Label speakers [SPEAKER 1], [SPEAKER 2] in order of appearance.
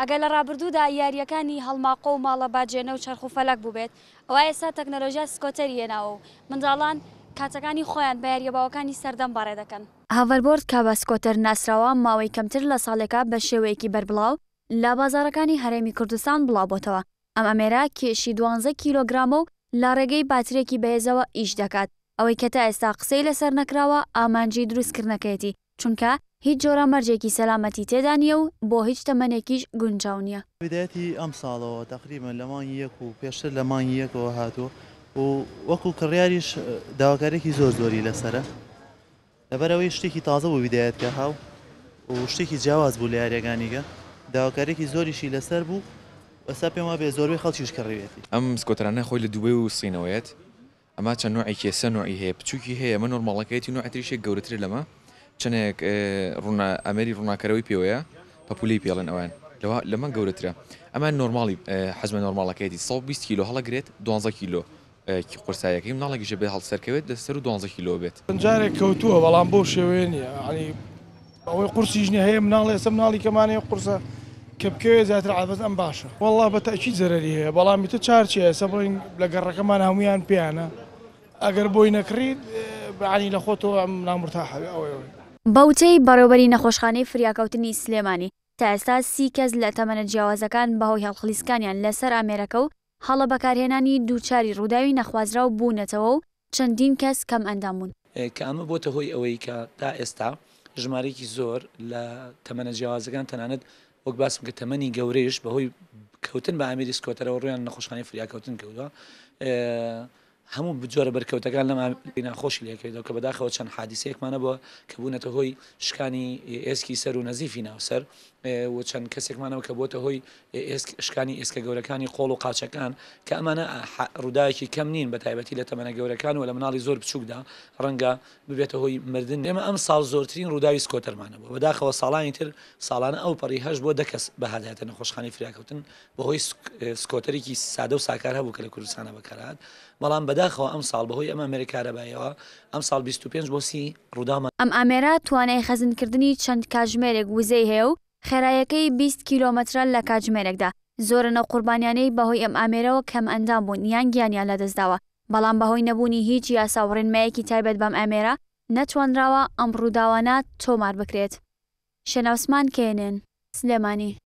[SPEAKER 1] ئەگەر لە ڕابردوودا یاریەکانی هەڵماقۆ و ماڵە باجێنە و چرخ و فەلک بووبێت ئەوە ئێستا تەکنەلۆژیا سکۆتەریێناوە و منداڵان کاتەکانی خۆیان بە یاریەباوەکانی سەردەم بەڕێ دەکەن. هاڤەربرد کا بە سکۆتەر ناسراوە ماوەی کەمتر لە ساڵێکە بە شێوەیەکی بربڵاو لا بازارەکانی هەرێمی کوردستان بڵاوبتەوە ئەم ئەمێرا کێشی 12 کیلۆگرامە و لا ڕێگەی باترێکی بەهێزەوە ئیش دەکات ئەوەی کە تا ئێستا قسەی لەسەر نەکراوە ئامانجی دروستکردنەکەێتی چونکە هیچ جۆرە مەرجێکی سەلامەتی تێدا نیە و بۆ هیچ تەمەنێکیش گونجاو نییە
[SPEAKER 2] بدایەتی ئەم ساڵەوە تقریبن لەمان یەک و پێشتر لەمان یەکەوە هاتووە و وەکو کڕیاریش داواکارێکی زۆر زۆری لەسرە لەبەرەوەی شتێکی تازە بوو ویدایەت کە هاو و شتێکی جیاواز بوو لە یاریەکانیگە داواکارێکی زۆریشی لەسەر بوو بەسا پێما بێ زۆربەی خەڵکیش کەڕوێتی
[SPEAKER 3] ئەم سکۆترانە خۆی لە دوبێ و سینەوەیت ئەما چەند نوعی کێسە نوعی هەیە بچووکی هەیە مە نۆرمەڵەکەیەتی نوعاتریشێک گەورەتر لەمە چنێک ئەمەری ڕووناکەرەوەی پێوەیە پەپولی پێڵێن ئەوان لەمە گەورەترە ئەمان نۆرمالی حەزمە نۆرمالەکەیتی 120 کیلو هەڵەگرێت 12 کیلو قرسایەکەی ناڵێکیشە بێ هەڵسەرکەوێت دەسەر و 12 کیلو بێت جارێک
[SPEAKER 4] کەوتووە بەڵام بۆ شێوێنی عنی ئەوەی قورسی ژنی هەیە مناڵێ سم ناڵی کەمانەیە قرسە کە بکەوێت زیاتر عادەت ئەم باشە وڵا بە تاکی زەرری هەیە بەڵامی تە چارچیە سە بڵین لە گەڕەکەمان هەمویان پیانە ئەگەر بۆی نەکڕیت بەعنی لە خۆتەوە ئەم نامرتاحەوێ ئەوەی
[SPEAKER 1] بەوتەی بەڕێوبەری نەخۆشخانەی فریاکەوتنی سلێمانی تا ئێستا سی کەس لە تەمەنە جیاوازەکان بەهۆی هەڵخلیسکانیان لەسەر ئامێرەکە و هەڵە بەکارهێنانی دووچاری ڕووداوی نەخوازرا و بوونەتەوە و چەندین کەس کەم ئەندام بوون
[SPEAKER 5] کە ئەمە بۆتە هۆی ئەوەی کە تا ئێستا ژمارەیەکی زۆر لە تەمەنە جیاوازەکان تەنانەت وەک باسم کە تەمەنی گەورەیش بەهۆی کەوتن بە ئامری سکۆتەرەوە ڕویان نەخۆشخانی فریاکەوتن کەوتوە هەموو بجۆرە بەرکەوتەکان لەمە ناخۆشی لەکردەوە کە بەداخەوە چەند حادیسەیەکمانە بووە کە بوونەتە هۆی شکانی ئێسکی سەر و نەزیفی ناوسەر و چەند کەسێکمانەوە کە بۆتە هۆی شکانی ئێسکە گەورەکانی قۆڵ و قاچەکان کە ئەمانە ڕووداەکی کەم نین بە تایبەتی لە تەمەنە گەورەکان و لە مناڵی زۆر بچووکدا ڕەنگە ببێتە هۆی مردن ئێمە ئەم ساڵ زۆرترین ڕووداوی سکۆتەرمانە بوو بەداخەوە ساڵانی تر ساڵانە ئەو پەڕیهش بۆ دەکەس بەهاداتە نەخۆشخانی فراکەوتن بەهۆی سکۆتەرێکی سادە و ساکار هەبوو کە لە کوردستانە بەکارات بەڵام بە بەداخەوە ئەم ساڵ بەهۆی ئەم ئەمریک کارەبایەوە ئەم ساڵ 25 بۆسی ڕووداما ئەم ئامێرا
[SPEAKER 1] توانای خەزمکردنی چەند کاژمێرێک وزەی هەیە و خێرایەکەی 20 کیلۆمەترە لە کاتژمێرێکدا زۆرنە قوربانیانەی بەهۆی ئەم ئامێرەوە کەم ئەندام بوون یان گیانیان لەدەستداوە بەڵام بەهۆی نەبوونی هیچ یاساوڕێنمایەکی تایبەت بەم ئەمێرە نەتوانراوە ئەم ڕووداوانە تۆمار بکرێت شەناوسمان کێنن سلێمانی